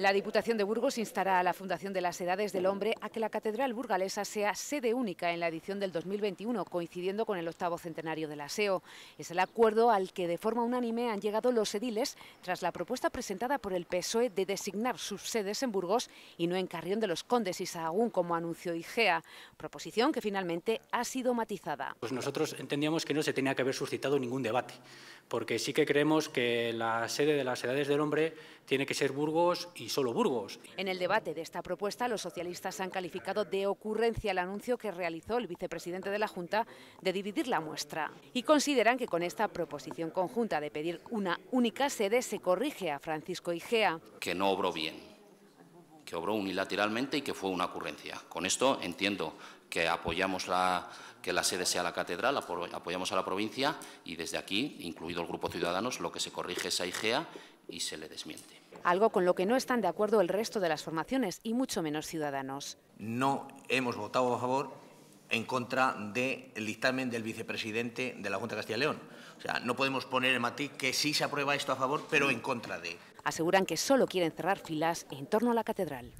La Diputación de Burgos instará a la Fundación de las Edades del Hombre a que la Catedral Burgalesa sea sede única en la edición del 2021, coincidiendo con el octavo centenario del aseo. Es el acuerdo al que de forma unánime han llegado los ediles tras la propuesta presentada por el PSOE de designar sus sedes en Burgos y no en Carrión de los Condes y Sahagún, como anunció IGEA, proposición que finalmente ha sido matizada. Pues nosotros entendíamos que no se tenía que haber suscitado ningún debate, porque sí que creemos que la sede de las Edades del Hombre tiene que ser Burgos y solo Burgos. En el debate de esta propuesta, los socialistas han calificado de ocurrencia el anuncio que realizó el vicepresidente de la Junta de dividir la muestra y consideran que con esta proposición conjunta de pedir una única sede se corrige a Francisco Igea. Que no obró bien que obró unilateralmente y que fue una ocurrencia. Con esto entiendo que apoyamos que la sede sea la catedral, apoyamos a la provincia y desde aquí, incluido el Grupo Ciudadanos, lo que se corrige es a IGEA y se le desmiente. Algo con lo que no están de acuerdo el resto de las formaciones y mucho menos Ciudadanos. No hemos votado a favor en contra del dictamen del vicepresidente de la Junta de Castilla y León. O sea, no podemos poner el matiz que sí se aprueba esto a favor, pero en contra de aseguran que solo quieren cerrar filas en torno a la catedral.